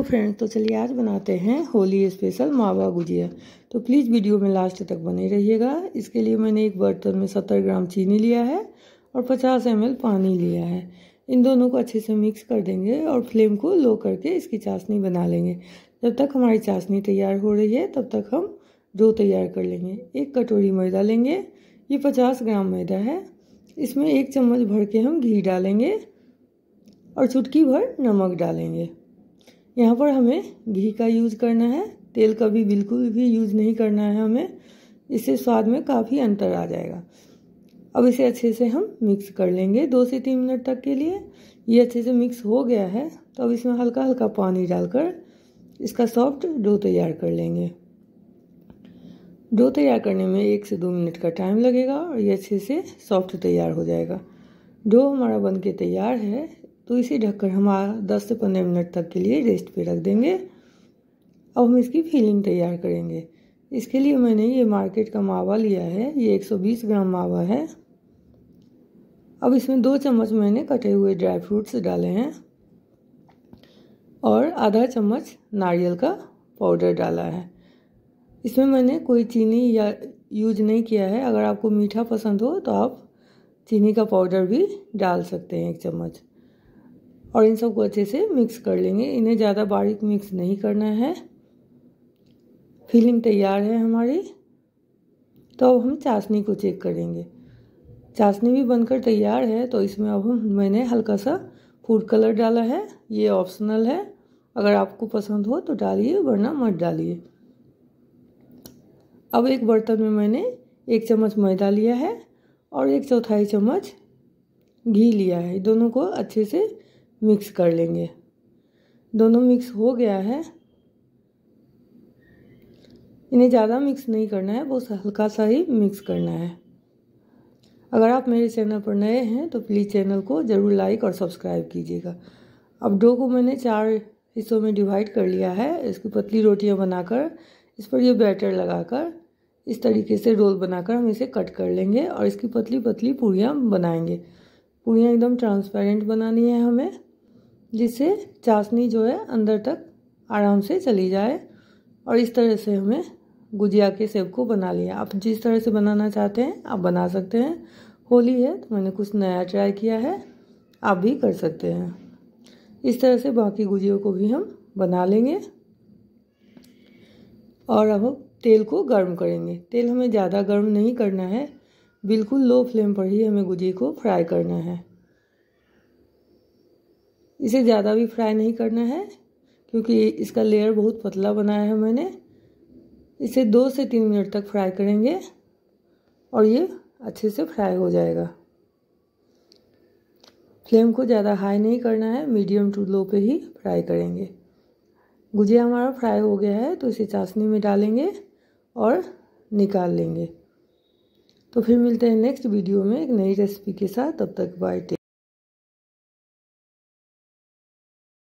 तो फ्रेंड्स तो चलिए आज बनाते हैं होली स्पेशल मावा गुजिया तो प्लीज़ वीडियो में लास्ट तक बने रहिएगा इसके लिए मैंने एक बर्तन में सत्तर ग्राम चीनी लिया है और पचास एम पानी लिया है इन दोनों को अच्छे से मिक्स कर देंगे और फ्लेम को लो करके इसकी चाशनी बना लेंगे जब तक हमारी चाशनी तैयार हो रही है तब तक हम दो तैयार कर लेंगे एक कटोरी मैदा लेंगे ये पचास ग्राम मैदा है इसमें एक चम्मच भर के हम घी डालेंगे और चुटकी भर नमक डालेंगे यहाँ पर हमें घी का यूज़ करना है तेल का भी बिल्कुल भी यूज़ नहीं करना है हमें इससे स्वाद में काफ़ी अंतर आ जाएगा अब इसे अच्छे से हम मिक्स कर लेंगे दो से तीन मिनट तक के लिए ये अच्छे से मिक्स हो गया है तो अब इसमें हल्का हल्का पानी डालकर इसका सॉफ्ट डो तैयार कर लेंगे डो तैयार करने में एक से दो मिनट का टाइम लगेगा और ये अच्छे से सॉफ्ट तैयार हो जाएगा डो हमारा बन के तैयार है तो इसे ढककर हम दस से पंद्रह मिनट तक के लिए रेस्ट पे रख देंगे अब हम इसकी फीलिंग तैयार करेंगे इसके लिए मैंने ये मार्केट का मावा लिया है ये 120 ग्राम मावा है अब इसमें दो चम्मच मैंने कटे हुए ड्राई फ्रूट्स डाले हैं और आधा चम्मच नारियल का पाउडर डाला है इसमें मैंने कोई चीनी या यूज नहीं किया है अगर आपको मीठा पसंद हो तो आप चीनी का पाउडर भी डाल सकते हैं एक चम्मच और इन सबको अच्छे से मिक्स कर लेंगे इन्हें ज़्यादा बारीक मिक्स नहीं करना है फीलिंग तैयार है हमारी तो अब हम चाशनी को चेक करेंगे चाशनी भी बनकर तैयार है तो इसमें अब हम मैंने हल्का सा फूड कलर डाला है ये ऑप्शनल है अगर आपको पसंद हो तो डालिए वरना मत डालिए अब एक बर्तन में मैंने एक चम्मच मैदा लिया है और एक चौथाई चम्मच घी लिया है दोनों को अच्छे से मिक्स कर लेंगे दोनों मिक्स हो गया है इन्हें ज़्यादा मिक्स नहीं करना है बहुत हल्का सा ही मिक्स करना है अगर आप मेरे चैनल पर नए हैं तो प्लीज़ चैनल को ज़रूर लाइक और सब्सक्राइब कीजिएगा अब डो को मैंने चार हिस्सों में डिवाइड कर लिया है इसकी पतली रोटियां बनाकर इस पर ये बैटर लगाकर इस तरीके से रोल बनाकर हम इसे कट कर लेंगे और इसकी पतली पतली पूड़ियाँ बनाएंगे पूड़ियाँ एकदम ट्रांसपेरेंट बनानी है हमें जिससे चाशनी जो है अंदर तक आराम से चली जाए और इस तरह से हमें गुजिया के सेब को बना लिया आप जिस तरह से बनाना चाहते हैं आप बना सकते हैं होली है तो मैंने कुछ नया ट्राई किया है आप भी कर सकते हैं इस तरह से बाकी गुजियों को भी हम बना लेंगे और अब हम तेल को गर्म करेंगे तेल हमें ज़्यादा गर्म नहीं करना है बिल्कुल लो फ्लेम पर ही हमें गुजिया को फ्राई करना है इसे ज़्यादा भी फ्राई नहीं करना है क्योंकि इसका लेयर बहुत पतला बनाया है मैंने इसे दो से तीन मिनट तक फ्राई करेंगे और ये अच्छे से फ्राई हो जाएगा फ्लेम को ज़्यादा हाई नहीं करना है मीडियम टू लो पे ही फ्राई करेंगे गुजिया हमारा फ्राई हो गया है तो इसे चाशनी में डालेंगे और निकाल लेंगे तो फिर मिलते हैं नेक्स्ट वीडियो में एक नई रेसिपी के साथ तब तक बाय टेक